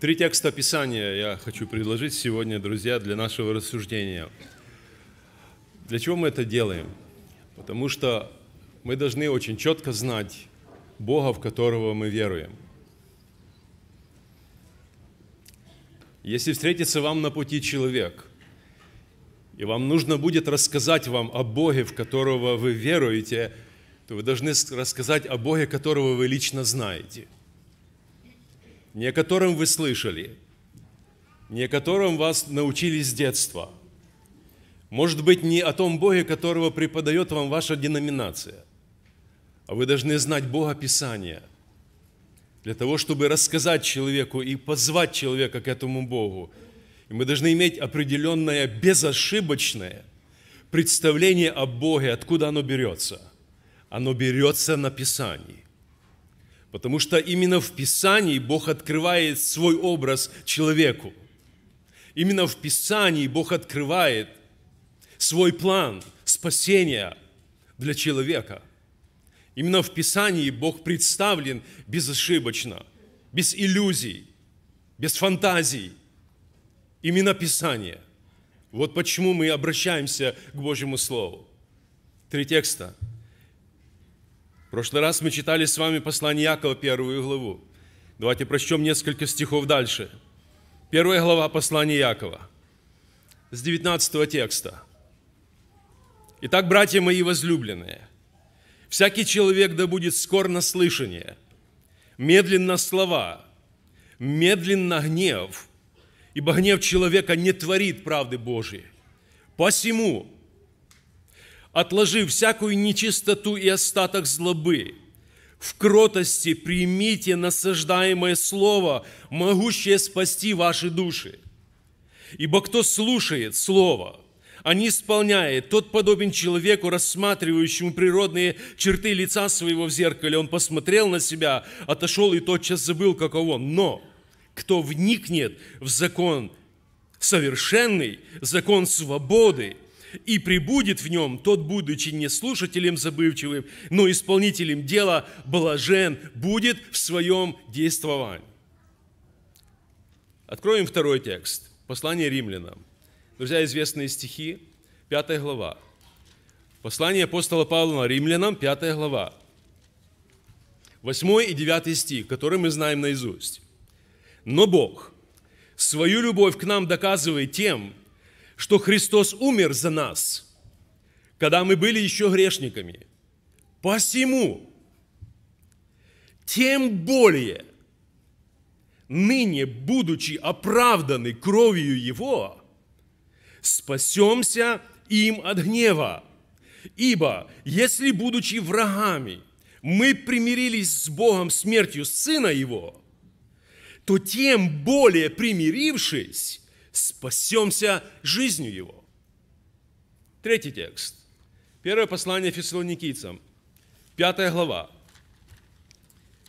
Три текста Писания я хочу предложить сегодня, друзья, для нашего рассуждения. Для чего мы это делаем? Потому что мы должны очень четко знать Бога, в которого мы веруем. Если встретится вам на пути человек, и вам нужно будет рассказать вам о Боге, в которого вы веруете, то вы должны рассказать о Боге, которого вы лично знаете – не некоторым вы слышали, не некоторым вас научили с детства. Может быть, не о том Боге, которого преподает вам ваша деноминация, а вы должны знать Бога Писания – для того, чтобы рассказать человеку и позвать человека к этому Богу. И мы должны иметь определенное безошибочное представление о Боге, откуда оно берется. Оно берется на Писании. Потому что именно в Писании Бог открывает свой образ человеку. Именно в Писании Бог открывает свой план спасения для человека. Именно в Писании Бог представлен безошибочно, без иллюзий, без фантазий. Именно Писание. Вот почему мы обращаемся к Божьему Слову. Три текста – прошлый раз мы читали с вами послание Якова, первую главу. Давайте прочтем несколько стихов дальше. Первая глава послания Якова, с 19 текста. «Итак, братья мои возлюбленные, всякий человек да будет скор на слышание, медленно слова, медленно гнев, ибо гнев человека не творит правды Божией. Посему, отложи всякую нечистоту и остаток злобы. В кротости примите насаждаемое слово, могущее спасти ваши души. Ибо кто слушает слово, а не исполняет, тот подобен человеку, рассматривающему природные черты лица своего в зеркале. Он посмотрел на себя, отошел и тотчас забыл, каков он. Но кто вникнет в закон совершенный, закон свободы – и прибудет в нем, тот, будучи не слушателем забывчивым, но исполнителем дела, блажен будет в своем действовании. Откроем второй текст. Послание римлянам. Друзья, известные стихи, 5 глава. Послание апостола Павла римлянам, 5 глава. 8 и 9 стих, которые мы знаем наизусть. «Но Бог свою любовь к нам доказывает тем, что Христос умер за нас, когда мы были еще грешниками. Посему, тем более, ныне, будучи оправданы кровью Его, спасемся им от гнева. Ибо, если, будучи врагами, мы примирились с Богом смертью Сына Его, то тем более примирившись, спасемся жизнью его. Третий текст. Первое послание фессалоникийцам, пятая глава.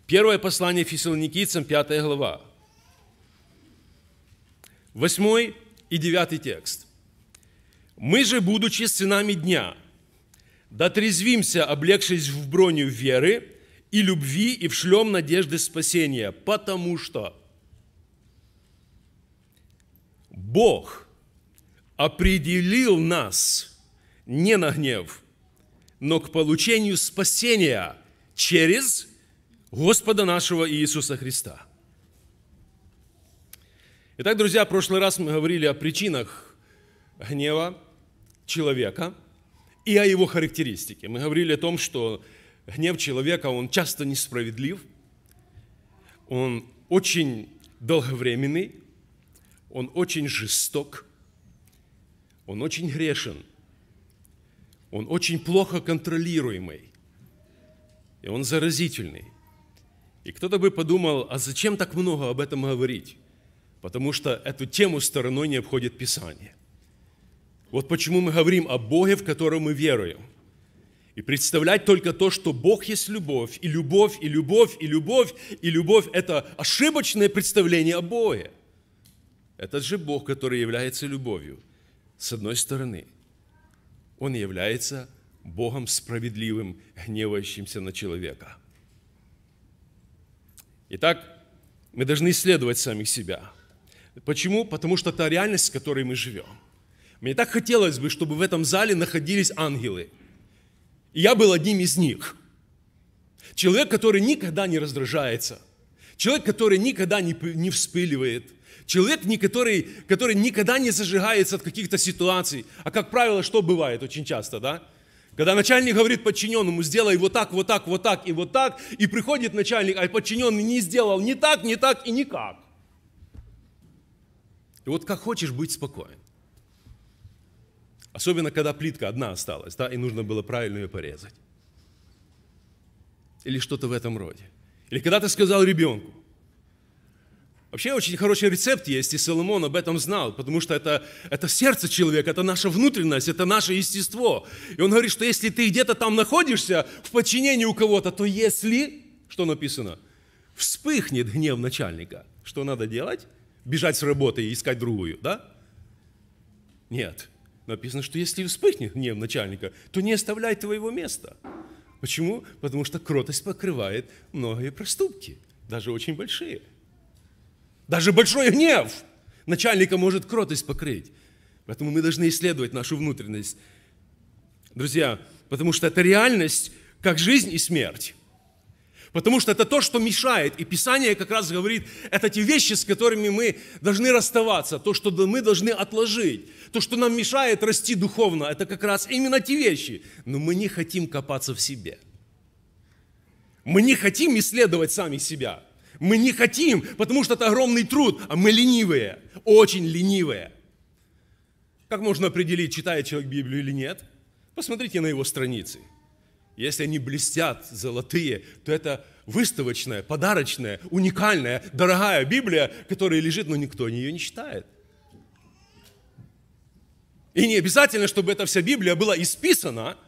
Первое послание фессалоникийцам, пятая глава. Восьмой и девятый текст. «Мы же, будучи сынами дня, дотрезвимся, облегшись в броню веры и любви и в шлем надежды спасения, потому что...» Бог определил нас не на гнев, но к получению спасения через Господа нашего Иисуса Христа. Итак, друзья, в прошлый раз мы говорили о причинах гнева человека и о его характеристике. Мы говорили о том, что гнев человека, он часто несправедлив, он очень долговременный, он очень жесток, он очень грешен, он очень плохо контролируемый, и он заразительный. И кто-то бы подумал, а зачем так много об этом говорить? Потому что эту тему стороной не обходит Писание. Вот почему мы говорим о Боге, в которого мы веруем. И представлять только то, что Бог есть любовь, и любовь, и любовь, и любовь, и любовь – это ошибочное представление о Боге. Этот же Бог, который является любовью, с одной стороны, Он является Богом справедливым, гневающимся на человека. Итак, мы должны исследовать самих себя. Почему? Потому что это реальность, в которой мы живем. Мне так хотелось бы, чтобы в этом зале находились ангелы. И я был одним из них. Человек, который никогда не раздражается. Человек, который никогда не, не вспыливает – Человек, который, который никогда не зажигается от каких-то ситуаций. А как правило, что бывает очень часто, да? Когда начальник говорит подчиненному, сделай вот так, вот так, вот так и вот так, и приходит начальник, а подчиненный не сделал ни так, ни так и никак. И вот как хочешь быть спокоен. Особенно, когда плитка одна осталась, да, и нужно было правильно ее порезать. Или что-то в этом роде. Или когда ты сказал ребенку, Вообще очень хороший рецепт есть, и Соломон об этом знал, потому что это, это сердце человека, это наша внутренность, это наше естество. И он говорит, что если ты где-то там находишься в подчинении у кого-то, то если, что написано, вспыхнет гнев начальника, что надо делать? Бежать с работы и искать другую, да? Нет. Написано, что если вспыхнет гнев начальника, то не оставляй твоего места. Почему? Потому что кротость покрывает многие проступки, даже очень большие – даже большой гнев начальника может кротость покрыть. Поэтому мы должны исследовать нашу внутренность. Друзья, потому что это реальность, как жизнь и смерть. Потому что это то, что мешает. И Писание как раз говорит, это те вещи, с которыми мы должны расставаться, то, что мы должны отложить, то, что нам мешает расти духовно, это как раз именно те вещи. Но мы не хотим копаться в себе. Мы не хотим исследовать сами себя. Мы не хотим, потому что это огромный труд, а мы ленивые, очень ленивые. Как можно определить, читает человек Библию или нет? Посмотрите на его страницы. Если они блестят, золотые, то это выставочная, подарочная, уникальная, дорогая Библия, которая лежит, но никто ее не читает. И не обязательно, чтобы эта вся Библия была исписана –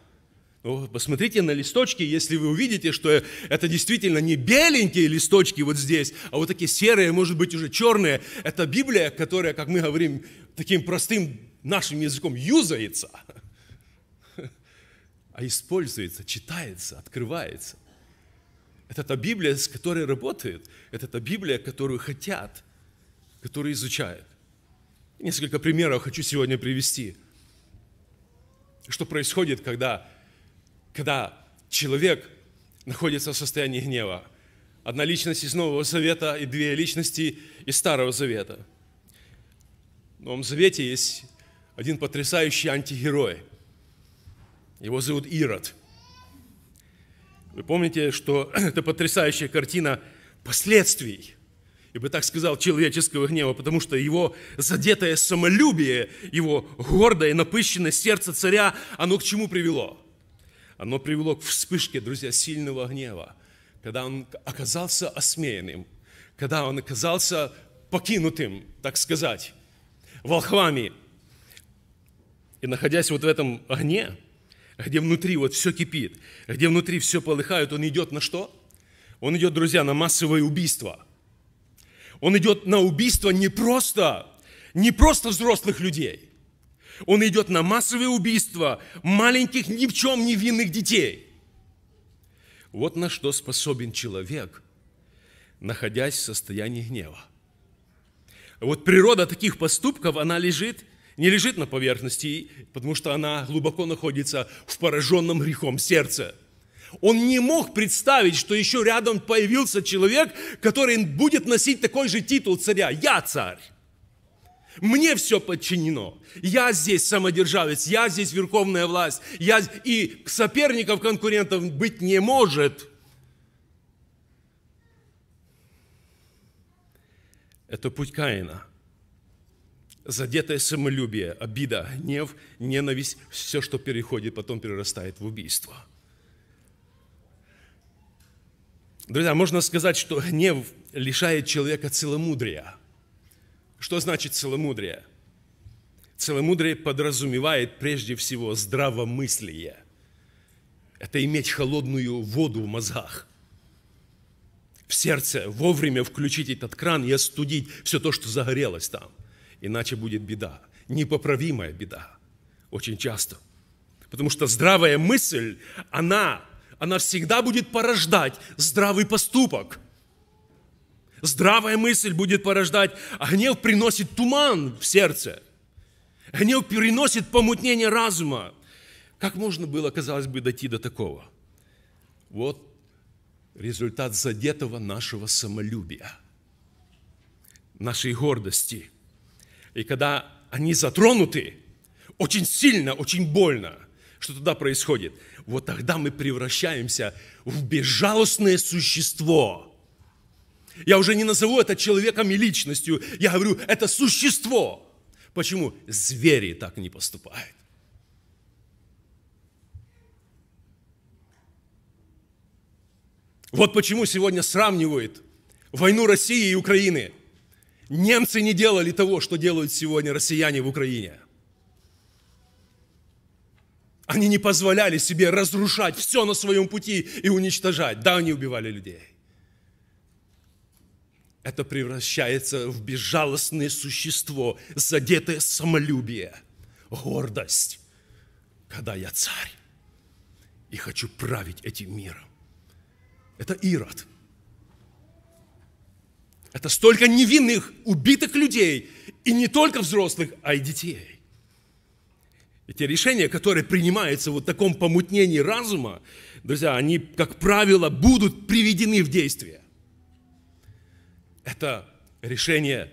ну, посмотрите на листочки, если вы увидите, что это действительно не беленькие листочки вот здесь, а вот такие серые, может быть, уже черные. Это Библия, которая, как мы говорим таким простым нашим языком, юзается, а используется, читается, открывается. Это та Библия, с которой работает. Это та Библия, которую хотят, которую изучают. Несколько примеров хочу сегодня привести. Что происходит, когда когда человек находится в состоянии гнева. Одна личность из Нового Завета и две личности из Старого Завета. В Новом Завете есть один потрясающий антигерой. Его зовут Ирод. Вы помните, что это потрясающая картина последствий, я бы так сказал, человеческого гнева, потому что его задетое самолюбие, его гордое, напыщенное сердце царя, оно к чему привело – оно привело к вспышке, друзья, сильного гнева, когда он оказался осмеянным, когда он оказался покинутым, так сказать, волхвами. И находясь вот в этом огне, где внутри вот все кипит, где внутри все полыхает, он идет на что? Он идет, друзья, на массовое убийство. Он идет на убийство не просто, не просто взрослых людей, он идет на массовые убийства маленьких, ни в чем невинных детей. Вот на что способен человек, находясь в состоянии гнева. Вот природа таких поступков, она лежит, не лежит на поверхности, потому что она глубоко находится в пораженном грехом сердце. Он не мог представить, что еще рядом появился человек, который будет носить такой же титул царя. Я царь. Мне все подчинено. Я здесь самодержавец, я здесь верховная власть. Я... И соперников, конкурентов быть не может. Это путь Каина. Задетое самолюбие, обида, гнев, ненависть, все, что переходит, потом перерастает в убийство. Друзья, можно сказать, что гнев лишает человека целомудрия – что значит целомудрие? Целомудрие подразумевает прежде всего здравомыслие. Это иметь холодную воду в мозгах. В сердце вовремя включить этот кран и остудить все то, что загорелось там. Иначе будет беда. Непоправимая беда. Очень часто. Потому что здравая мысль, она, она всегда будет порождать здравый поступок. Здравая мысль будет порождать, а гнев приносит туман в сердце. Гнев переносит помутнение разума. Как можно было, казалось бы, дойти до такого? Вот результат задетого нашего самолюбия, нашей гордости. И когда они затронуты, очень сильно, очень больно, что тогда происходит? Вот тогда мы превращаемся в безжалостное существо – я уже не назову это человеком и личностью. Я говорю, это существо. Почему? Звери так не поступают. Вот почему сегодня сравнивают войну России и Украины. Немцы не делали того, что делают сегодня россияне в Украине. Они не позволяли себе разрушать все на своем пути и уничтожать. Да, они убивали людей это превращается в безжалостное существо, задетое самолюбие, гордость, когда я царь и хочу править этим миром. Это Ирод. Это столько невинных, убитых людей, и не только взрослых, а и детей. Эти решения, которые принимаются вот в таком помутнении разума, друзья, они, как правило, будут приведены в действие. Это решение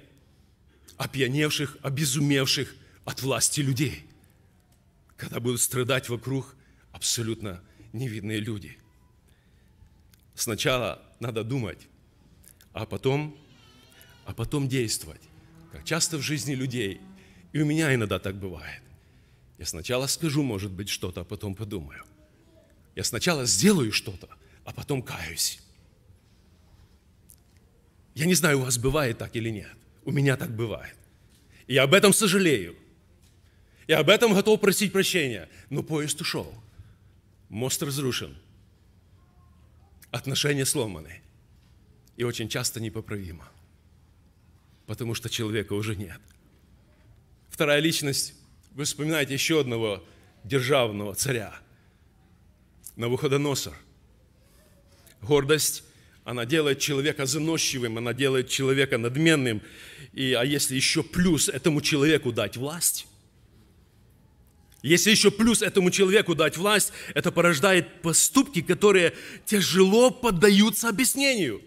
опьяневших, обезумевших от власти людей, когда будут страдать вокруг абсолютно невидные люди. Сначала надо думать, а потом, а потом действовать. Как часто в жизни людей, и у меня иногда так бывает. Я сначала скажу, может быть, что-то, а потом подумаю. Я сначала сделаю что-то, а потом каюсь. Я не знаю, у вас бывает так или нет. У меня так бывает. И я об этом сожалею. Я об этом готов просить прощения. Но поезд ушел. Мост разрушен. Отношения сломаны. И очень часто непоправимо. Потому что человека уже нет. Вторая личность. Вы вспоминаете еще одного державного царя. Навуходоносор. Гордость она делает человека заносчивым, она делает человека надменным. И, а если еще плюс этому человеку дать власть, если еще плюс этому человеку дать власть, это порождает поступки, которые тяжело поддаются объяснению.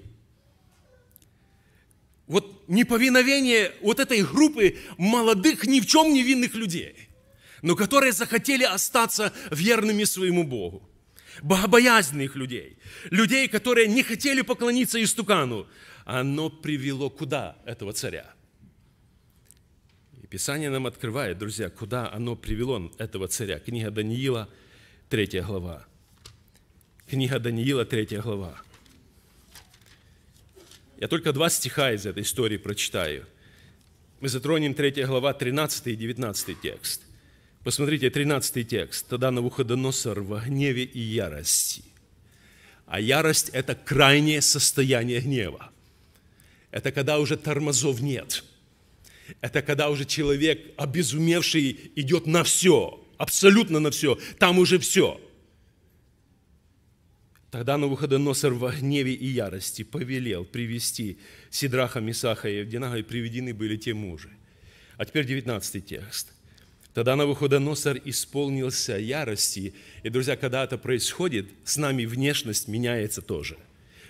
Вот неповиновение вот этой группы молодых, ни в чем невинных людей, но которые захотели остаться верными своему Богу богобоязненных людей, людей, которые не хотели поклониться истукану, оно привело куда этого царя? И Писание нам открывает, друзья, куда оно привело этого царя. Книга Даниила, 3 глава. Книга Даниила, 3 глава. Я только два стиха из этой истории прочитаю. Мы затронем 3 глава, 13 и 19 текст. Посмотрите, 13 текст. «Тогда Навуходоносор во гневе и ярости». А ярость – это крайнее состояние гнева. Это когда уже тормозов нет. Это когда уже человек, обезумевший, идет на все, абсолютно на все, там уже все. Тогда Навуходоносор во гневе и ярости повелел привести Сидраха, Мисаха и Евдинага, и приведены были те мужи. А теперь 19 текст – Тогда Навуходоносор исполнился ярости. И, друзья, когда это происходит, с нами внешность меняется тоже.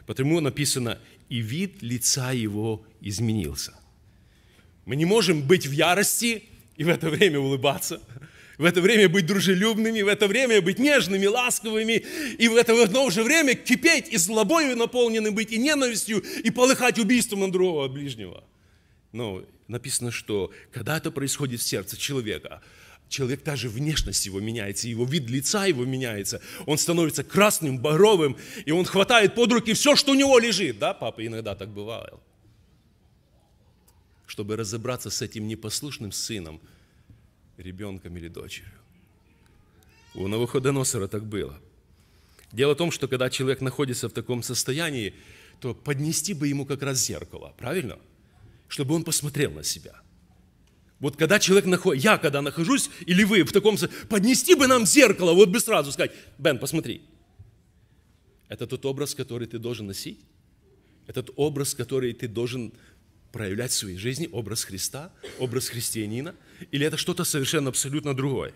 Потому написано, и вид лица его изменился. Мы не можем быть в ярости и в это время улыбаться, в это время быть дружелюбными, в это время быть нежными, ласковыми, и в это в одно же время кипеть и злобою наполнены быть, и ненавистью, и полыхать убийством на другого, ближнего. Ну, написано, что когда это происходит в сердце человека, человек даже внешность его меняется, его вид лица его меняется, он становится красным, боровым, и он хватает под руки все, что у него лежит. Да, папа, иногда так бывало. Чтобы разобраться с этим непослушным сыном, ребенком или дочерью. У Навуходоносора так было. Дело в том, что когда человек находится в таком состоянии, то поднести бы ему как раз зеркало, правильно? – чтобы он посмотрел на себя. Вот когда человек находит, я когда нахожусь, или вы в таком, поднести бы нам зеркало, вот бы сразу сказать, Бен, посмотри. Это тот образ, который ты должен носить. Этот образ, который ты должен проявлять в своей жизни, образ Христа, образ христианина, или это что-то совершенно абсолютно другое.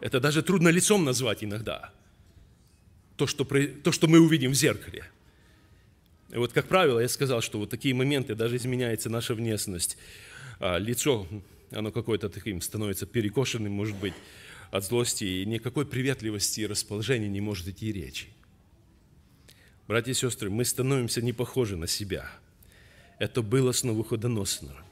Это даже трудно лицом назвать иногда, то, что, то, что мы увидим в зеркале – и вот, как правило, я сказал, что вот такие моменты, даже изменяется наша внешность. А, лицо, оно какое-то таким становится перекошенным, может быть, от злости, и никакой приветливости и расположения не может идти речи. Братья и сестры, мы становимся не похожи на себя. Это было с Новоходоносора.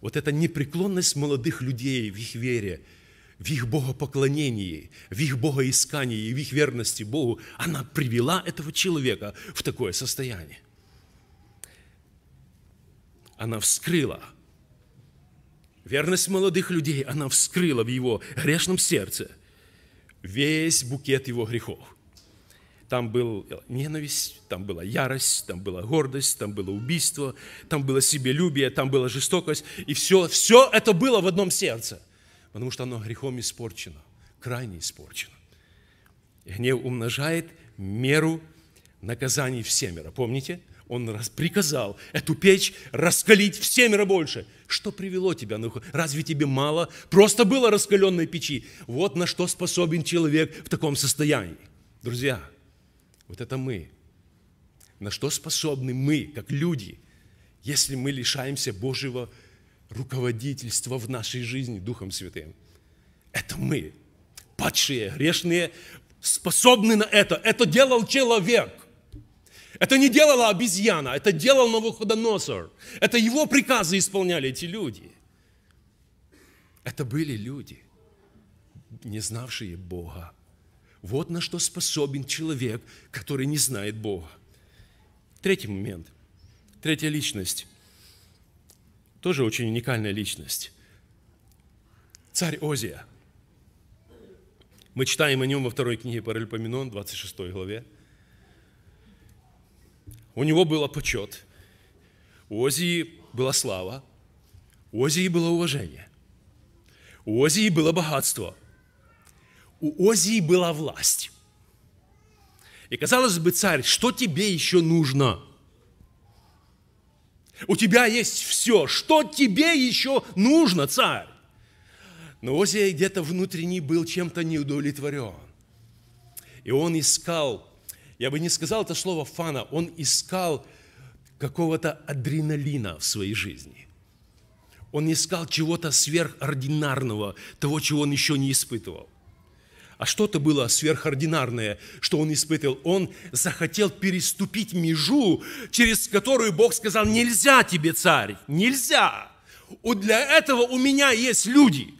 Вот эта непреклонность молодых людей в их вере – в их богопоклонении, в их богоискании, в их верности Богу, она привела этого человека в такое состояние. Она вскрыла верность молодых людей, она вскрыла в его грешном сердце весь букет его грехов. Там была ненависть, там была ярость, там была гордость, там было убийство, там было себелюбие, там была жестокость. И все, все это было в одном сердце – потому что оно грехом испорчено, крайне испорчено. гнев умножает меру наказаний в семеро. Помните? Он приказал эту печь раскалить в семеро больше. Что привело тебя? Ну, разве тебе мало? Просто было раскаленной печи. Вот на что способен человек в таком состоянии. Друзья, вот это мы. На что способны мы, как люди, если мы лишаемся Божьего руководительство в нашей жизни Духом Святым. Это мы, падшие, грешные, способны на это. Это делал человек. Это не делала обезьяна, это делал Новоходоносор. Это его приказы исполняли эти люди. Это были люди, не знавшие Бога. Вот на что способен человек, который не знает Бога. Третий момент. Третья личность тоже очень уникальная личность. Царь Озия. Мы читаем о нем во второй книге Паральпоменон, 26 главе. У него было почет, у Озии была слава, у Озии было уважение, у Озии было богатство, у Озии была власть. И казалось бы, царь, что тебе еще нужно – у тебя есть все. Что тебе еще нужно, царь? Но Озия где-то внутренний был чем-то неудовлетворен. И он искал, я бы не сказал это слово фана, он искал какого-то адреналина в своей жизни. Он искал чего-то сверхординарного, того, чего он еще не испытывал а что-то было сверхординарное, что он испытывал. Он захотел переступить межу, через которую Бог сказал, нельзя тебе, царь, нельзя. У Для этого у меня есть люди,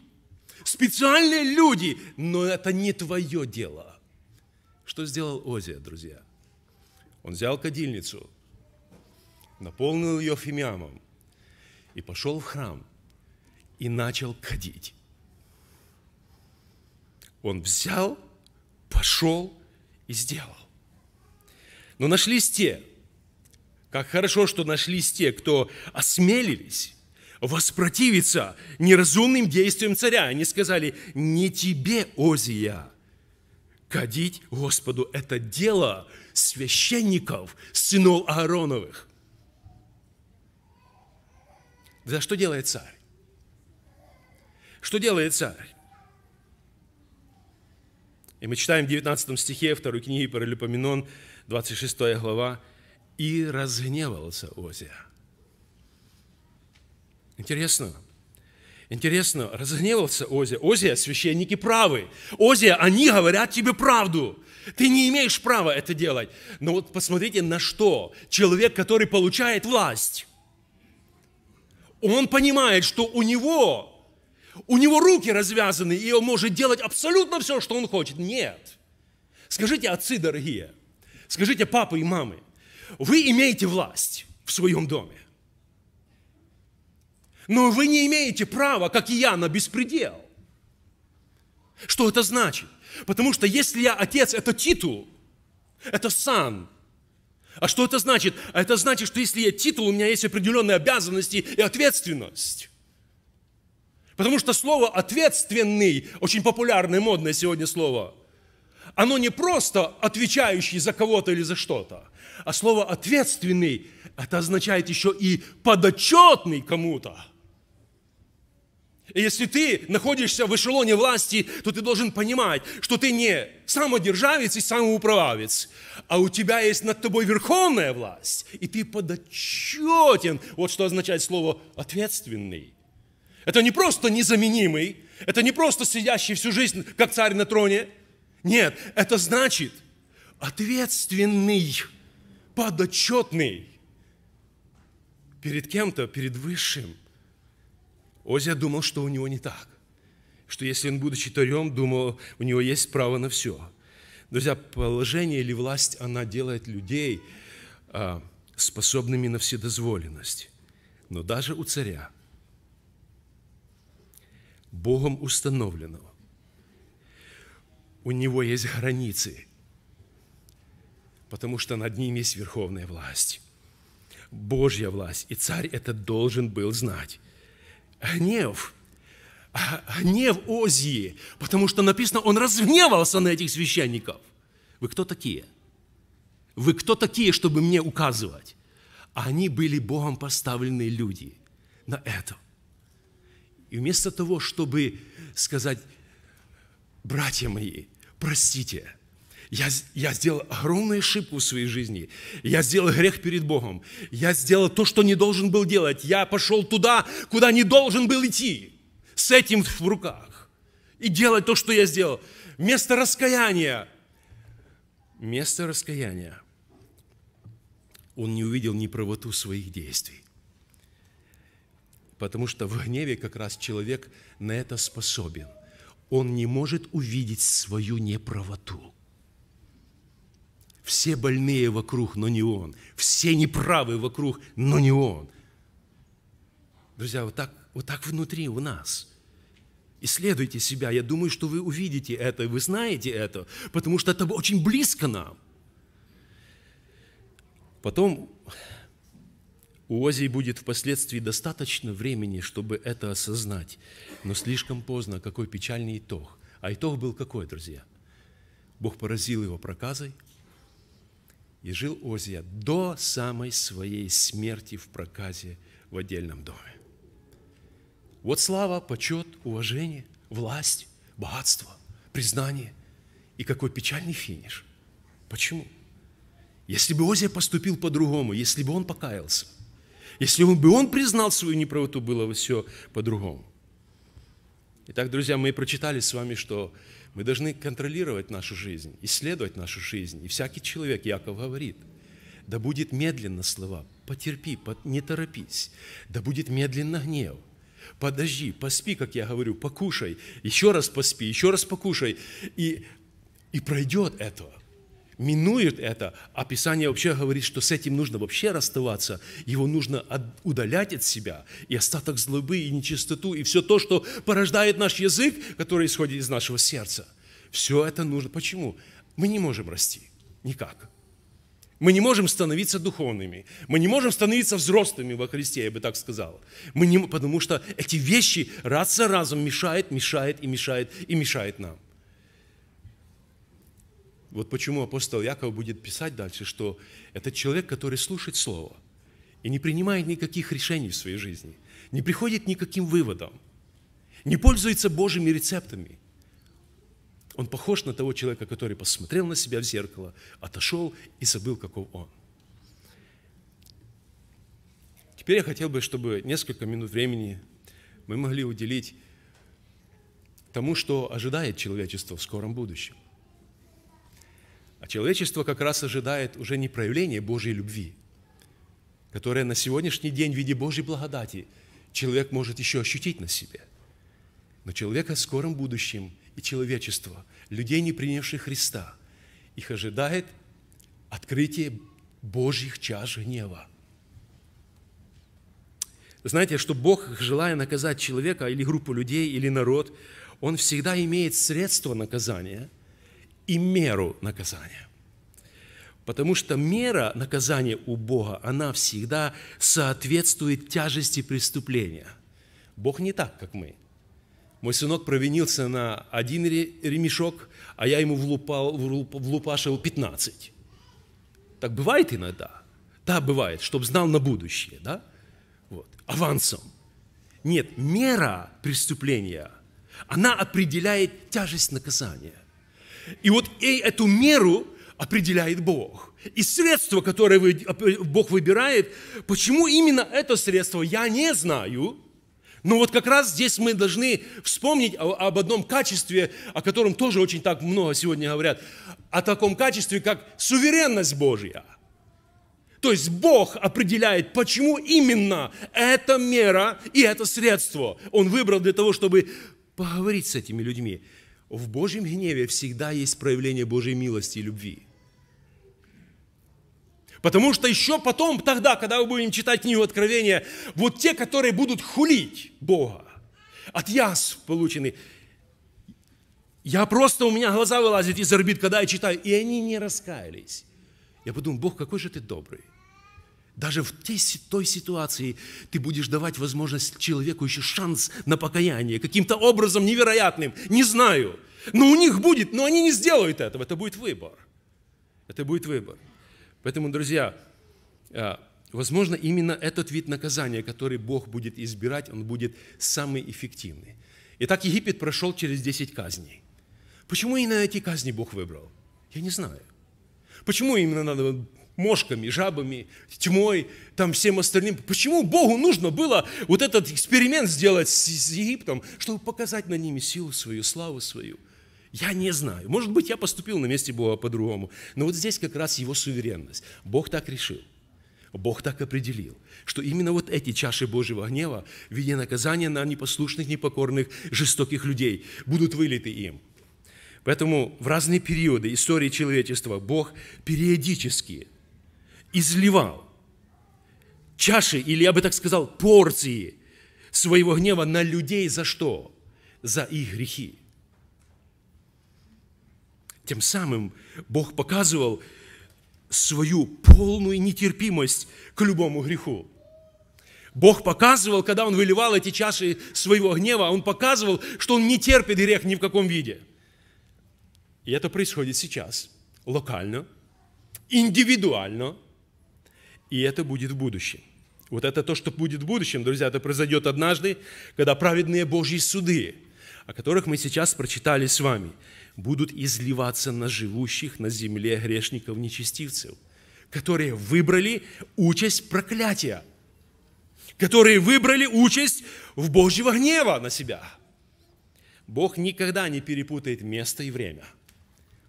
специальные люди, но это не твое дело. Что сделал Озия, друзья? Он взял кадильницу, наполнил ее фимиамом и пошел в храм и начал кадить. Он взял, пошел и сделал. Но нашлись те, как хорошо, что нашлись те, кто осмелились воспротивиться неразумным действиям царя. Они сказали, не тебе, Озия, кадить Господу. Это дело священников, сынов Аароновых. За что делает царь? Что делает царь? И мы читаем в 19 стихе 2 книги Паралипоменон, 26 глава, «И разгневался Озия». Интересно, интересно, разгневался Озия. Озия, священники правы. Озия, они говорят тебе правду. Ты не имеешь права это делать. Но вот посмотрите, на что человек, который получает власть, он понимает, что у него у него руки развязаны, и он может делать абсолютно все, что он хочет. Нет. Скажите, отцы дорогие, скажите, папы и мамы, вы имеете власть в своем доме. Но вы не имеете права, как и я, на беспредел. Что это значит? Потому что если я отец, это титул, это сан. А что это значит? А это значит, что если я титул, у меня есть определенные обязанности и ответственность. Потому что слово «ответственный», очень популярное, модное сегодня слово, оно не просто отвечающий за кого-то или за что-то, а слово «ответственный» это означает еще и подотчетный кому-то. И если ты находишься в эшелоне власти, то ты должен понимать, что ты не самодержавец и самоуправавец, а у тебя есть над тобой верховная власть, и ты подотчетен. Вот что означает слово «ответственный». Это не просто незаменимый, это не просто сидящий всю жизнь, как царь на троне. Нет, это значит ответственный, подотчетный перед кем-то, перед высшим. Озя думал, что у него не так. Что если он, будучи царем, думал, у него есть право на все. Друзья, положение или власть, она делает людей а, способными на вседозволенность. Но даже у царя – Богом установленного. У него есть границы, потому что над ним есть верховная власть, Божья власть, и царь это должен был знать. Гнев, а, гнев Озии, потому что написано, он разгневался на этих священников. Вы кто такие? Вы кто такие, чтобы мне указывать? они были Богом поставленные люди на это. И вместо того, чтобы сказать, братья мои, простите, я, я сделал огромную ошибку в своей жизни. Я сделал грех перед Богом. Я сделал то, что не должен был делать. Я пошел туда, куда не должен был идти. С этим в руках. И делать то, что я сделал. Место раскаяния. место раскаяния. Он не увидел ни неправоту своих действий. Потому что в гневе как раз человек на это способен. Он не может увидеть свою неправоту. Все больные вокруг, но не он. Все неправы вокруг, но не он. Друзья, вот так, вот так внутри у нас. Исследуйте себя. Я думаю, что вы увидите это, вы знаете это, потому что это очень близко нам. Потом у Озии будет впоследствии достаточно времени, чтобы это осознать, но слишком поздно, какой печальный итог. А итог был какой, друзья? Бог поразил его проказой, и жил Озия до самой своей смерти в проказе в отдельном доме. Вот слава, почет, уважение, власть, богатство, признание. И какой печальный финиш. Почему? Если бы Озия поступил по-другому, если бы он покаялся, если бы он признал свою неправоту, было бы все по-другому. Итак, друзья, мы прочитали с вами, что мы должны контролировать нашу жизнь, исследовать нашу жизнь. И всякий человек, Яков говорит, да будет медленно слова, потерпи, не торопись, да будет медленно гнев, подожди, поспи, как я говорю, покушай, еще раз поспи, еще раз покушай. И, и пройдет это – минует это, а Писание вообще говорит, что с этим нужно вообще расставаться, его нужно удалять от себя, и остаток злобы, и нечистоту, и все то, что порождает наш язык, который исходит из нашего сердца. Все это нужно. Почему? Мы не можем расти. Никак. Мы не можем становиться духовными. Мы не можем становиться взрослыми во Христе, я бы так сказал. Мы не, потому что эти вещи раз за разом мешают, мешают и мешают и мешают нам. Вот почему апостол Яков будет писать дальше, что это человек, который слушает Слово и не принимает никаких решений в своей жизни, не приходит никаким выводам, не пользуется Божьими рецептами. Он похож на того человека, который посмотрел на себя в зеркало, отошел и забыл, каков он. Теперь я хотел бы, чтобы несколько минут времени мы могли уделить тому, что ожидает человечество в скором будущем. А человечество как раз ожидает уже не проявления Божьей любви, которое на сегодняшний день в виде Божьей благодати человек может еще ощутить на себе. Но человека в скором будущем и человечество, людей, не принявших Христа, их ожидает открытие Божьих чаш гнева. Знаете, что Бог, желая наказать человека или группу людей, или народ, Он всегда имеет средство наказания – и меру наказания. Потому что мера наказания у Бога, она всегда соответствует тяжести преступления. Бог не так, как мы. Мой сынок провинился на один ремешок, а я ему влупал, влупашил 15. Так бывает иногда. Да, бывает, чтобы знал на будущее, да? Вот, авансом. Нет, мера преступления, она определяет тяжесть наказания. И вот эту меру определяет Бог. И средство, которое Бог выбирает, почему именно это средство, я не знаю. Но вот как раз здесь мы должны вспомнить об одном качестве, о котором тоже очень так много сегодня говорят, о таком качестве, как суверенность Божья. То есть Бог определяет, почему именно эта мера и это средство Он выбрал для того, чтобы поговорить с этими людьми в Божьем гневе всегда есть проявление Божьей милости и любви. Потому что еще потом, тогда, когда мы будем читать книгу Откровения, вот те, которые будут хулить Бога, от яс получены, я просто, у меня глаза вылазят из орбит, когда я читаю, и они не раскаялись. Я подумал, Бог, какой же ты добрый. Даже в той, той ситуации ты будешь давать возможность человеку еще шанс на покаяние, каким-то образом невероятным, не знаю. Но у них будет, но они не сделают этого, это будет выбор. Это будет выбор. Поэтому, друзья, а, возможно, именно этот вид наказания, который Бог будет избирать, он будет самый эффективный. Итак, Египет прошел через 10 казней. Почему именно эти казни Бог выбрал? Я не знаю. Почему именно надо мошками, жабами, тьмой, там всем остальным. Почему Богу нужно было вот этот эксперимент сделать с Египтом, чтобы показать на ними силу свою, славу свою? Я не знаю. Может быть, я поступил на месте Бога по-другому. Но вот здесь как раз его суверенность. Бог так решил. Бог так определил, что именно вот эти чаши Божьего гнева в виде наказания на непослушных, непокорных, жестоких людей будут вылиты им. Поэтому в разные периоды истории человечества Бог периодически изливал чаши, или я бы так сказал, порции своего гнева на людей за что? За их грехи. Тем самым Бог показывал свою полную нетерпимость к любому греху. Бог показывал, когда Он выливал эти чаши своего гнева, Он показывал, что Он не терпит грех ни в каком виде. И это происходит сейчас, локально, индивидуально – и это будет в будущем. Вот это то, что будет в будущем, друзья, это произойдет однажды, когда праведные Божьи суды, о которых мы сейчас прочитали с вами, будут изливаться на живущих на земле грешников-нечестивцев, которые выбрали участь проклятия, которые выбрали участь в Божьего гнева на себя. Бог никогда не перепутает место и время –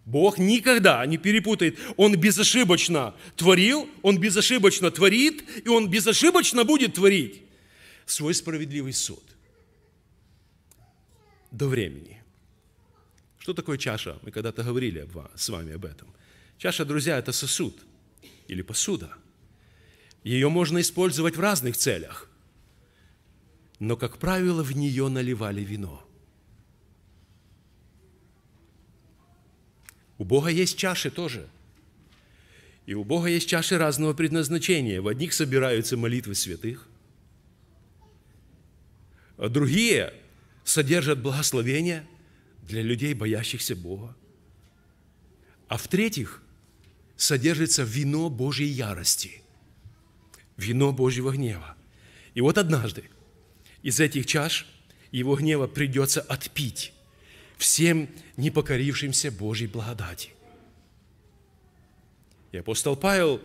Бог никогда не перепутает. Он безошибочно творил, Он безошибочно творит, и Он безошибочно будет творить свой справедливый суд. До времени. Что такое чаша? Мы когда-то говорили с вами об этом. Чаша, друзья, это сосуд или посуда. Ее можно использовать в разных целях. Но, как правило, в нее наливали вино – У Бога есть чаши тоже. И у Бога есть чаши разного предназначения. В одних собираются молитвы святых, а другие содержат благословения для людей, боящихся Бога. А в-третьих, содержится вино Божьей ярости, вино Божьего гнева. И вот однажды из этих чаш его гнева придется отпить всем непокорившимся Божьей благодати. И апостол Павел,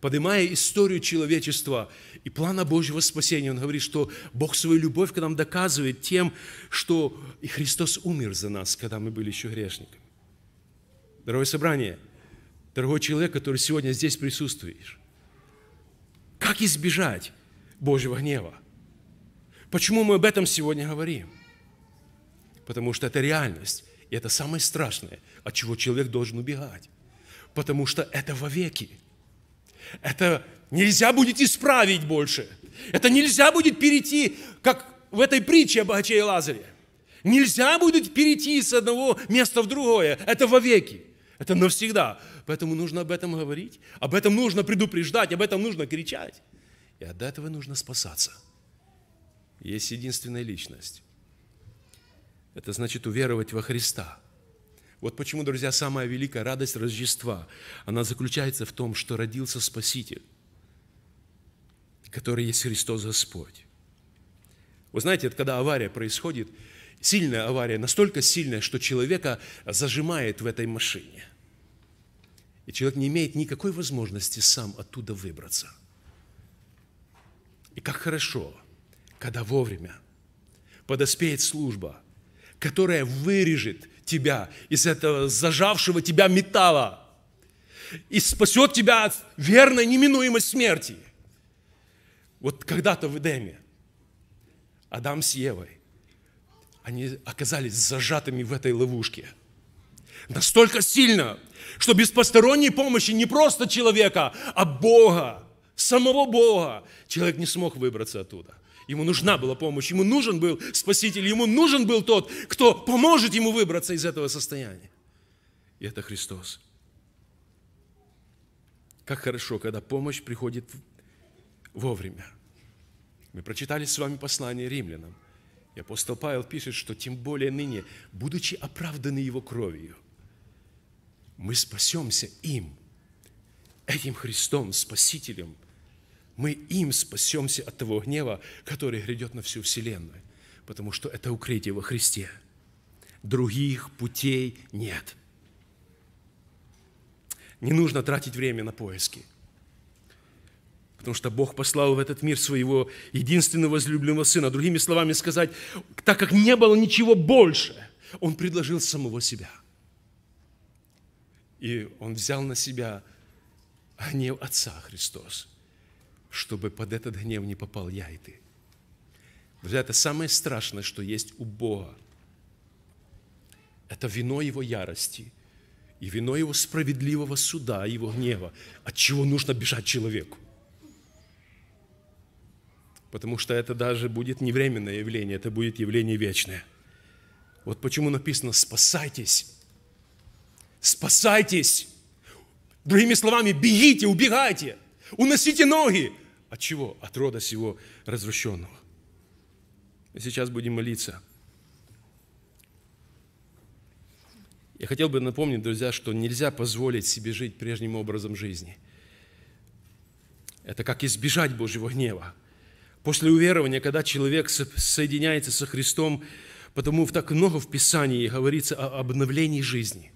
поднимая историю человечества и плана Божьего спасения, он говорит, что Бог свою любовь к нам доказывает тем, что и Христос умер за нас, когда мы были еще грешниками. Дорогое собрание, дорогой человек, который сегодня здесь присутствуешь, как избежать Божьего гнева? Почему мы об этом сегодня говорим? потому что это реальность. И это самое страшное, от чего человек должен убегать. Потому что это вовеки. Это нельзя будет исправить больше. Это нельзя будет перейти, как в этой притче о богаче и Лазаре. Нельзя будет перейти с одного места в другое. Это вовеки. Это навсегда. Поэтому нужно об этом говорить, об этом нужно предупреждать, об этом нужно кричать. И от этого нужно спасаться. Есть единственная личность, это значит уверовать во Христа. Вот почему, друзья, самая великая радость Рождества, она заключается в том, что родился Спаситель, который есть Христос Господь. Вы знаете, это когда авария происходит, сильная авария, настолько сильная, что человека зажимает в этой машине. И человек не имеет никакой возможности сам оттуда выбраться. И как хорошо, когда вовремя подоспеет служба – которая вырежет тебя из этого зажавшего тебя металла и спасет тебя от верной неминуемой смерти. Вот когда-то в Эдеме Адам с Евой, они оказались зажатыми в этой ловушке. Настолько сильно, что без посторонней помощи не просто человека, а Бога, самого Бога, человек не смог выбраться оттуда – Ему нужна была помощь, ему нужен был Спаситель, ему нужен был тот, кто поможет ему выбраться из этого состояния. И это Христос. Как хорошо, когда помощь приходит вовремя. Мы прочитали с вами послание римлянам. И апостол Павел пишет, что тем более ныне, будучи оправданы его кровью, мы спасемся им, этим Христом, Спасителем – мы им спасемся от того гнева, который грядет на всю вселенную, потому что это укрытие во Христе. Других путей нет. Не нужно тратить время на поиски, потому что Бог послал в этот мир своего единственного возлюбленного Сына. Другими словами сказать, так как не было ничего больше, Он предложил самого себя. И Он взял на себя гнев а Отца Христос – чтобы под этот гнев не попал я и ты. Друзья, это самое страшное, что есть у Бога. Это вино Его ярости и вино Его справедливого суда, Его гнева, от чего нужно бежать человеку. Потому что это даже будет не временное явление, это будет явление вечное. Вот почему написано «спасайтесь». Спасайтесь! Другими словами, бегите, убегайте, уносите ноги, от чего? От рода сего развращенного. И сейчас будем молиться. Я хотел бы напомнить, друзья, что нельзя позволить себе жить прежним образом жизни. Это как избежать Божьего гнева. После уверования, когда человек соединяется со Христом, потому в так много в Писании говорится о обновлении жизни –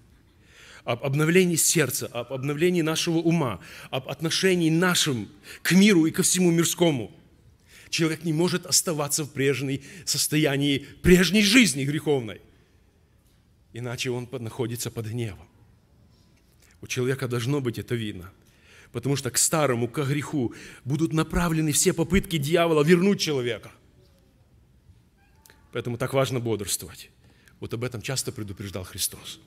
об обновлении сердца, об обновлении нашего ума, об отношении нашим к миру и ко всему мирскому. Человек не может оставаться в прежней состоянии, прежней жизни греховной. Иначе он находится под гневом. У человека должно быть это видно. Потому что к старому, к греху будут направлены все попытки дьявола вернуть человека. Поэтому так важно бодрствовать. Вот об этом часто предупреждал Христос.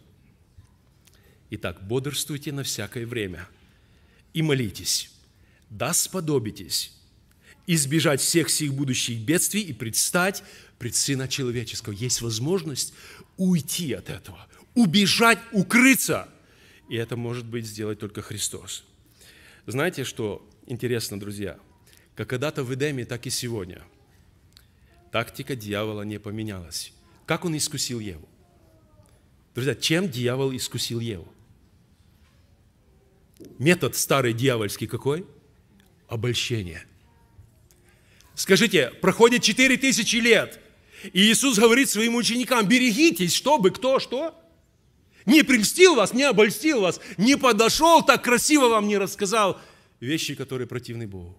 Итак, бодрствуйте на всякое время и молитесь, да сподобитесь избежать всех сих будущих бедствий и предстать пред Сына Человеческого. Есть возможность уйти от этого, убежать, укрыться. И это может быть сделать только Христос. Знаете, что интересно, друзья? Как когда-то в Эдеме, так и сегодня. Тактика дьявола не поменялась. Как он искусил Еву? Друзья, чем дьявол искусил Еву? Метод старый дьявольский какой? Обольщение. Скажите, проходит 4000 лет, и Иисус говорит своим ученикам, берегитесь, чтобы кто что? Не прельстил вас, не обольстил вас, не подошел, так красиво вам не рассказал вещи, которые противны Богу.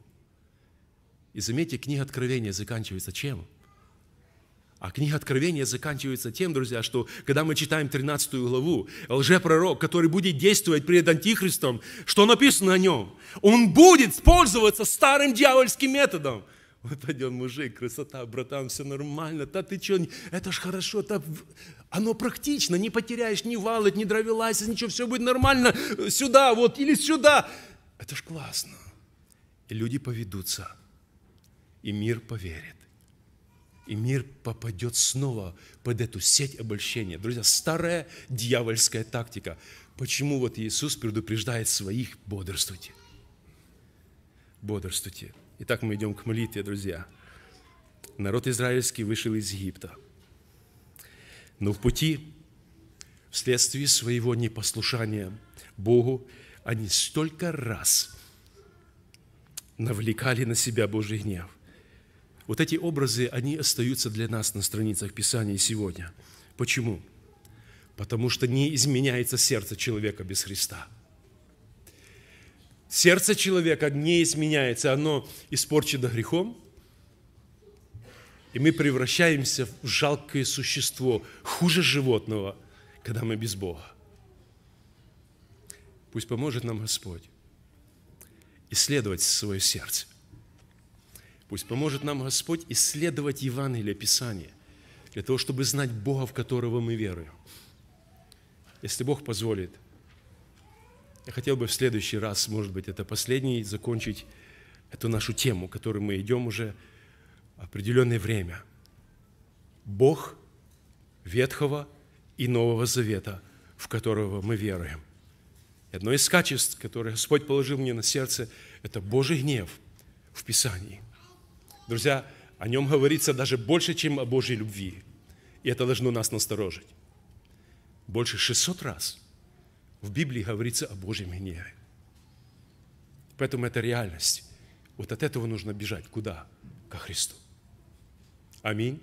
И заметьте, книга Откровения заканчивается чем? А книга Откровения заканчивается тем, друзья, что когда мы читаем 13 главу, лжепророк, который будет действовать перед Антихристом, что написано о нем? Он будет пользоваться старым дьявольским методом. Вот один мужик, красота, братан, все нормально. Да ты что, это ж хорошо, да, оно практично, не потеряешь ни валет, ни дровелась, ничего, все будет нормально. Сюда вот или сюда. Это ж классно. И люди поведутся, и мир поверит и мир попадет снова под эту сеть обольщения. Друзья, старая дьявольская тактика. Почему вот Иисус предупреждает своих «бодрствуйте». Бодрствуйте. Итак, мы идем к молитве, друзья. Народ израильский вышел из Египта. Но в пути, вследствие своего непослушания Богу, они столько раз навлекали на себя Божий гнев вот эти образы, они остаются для нас на страницах Писания сегодня. Почему? Потому что не изменяется сердце человека без Христа. Сердце человека не изменяется, оно испорчено грехом, и мы превращаемся в жалкое существо, хуже животного, когда мы без Бога. Пусть поможет нам Господь исследовать свое сердце Пусть поможет нам Господь исследовать Евангелие, Писание, для того, чтобы знать Бога, в которого мы веруем. Если Бог позволит, я хотел бы в следующий раз, может быть, это последний, закончить эту нашу тему, которую мы идем уже определенное время. Бог Ветхого и Нового Завета, в которого мы веруем. И одно из качеств, которое Господь положил мне на сердце, это Божий гнев в Писании. Друзья, о нем говорится даже больше, чем о Божьей любви. И это должно нас насторожить. Больше 600 раз в Библии говорится о Божьем гневе. Поэтому это реальность. Вот от этого нужно бежать. Куда? Ко Христу. Аминь.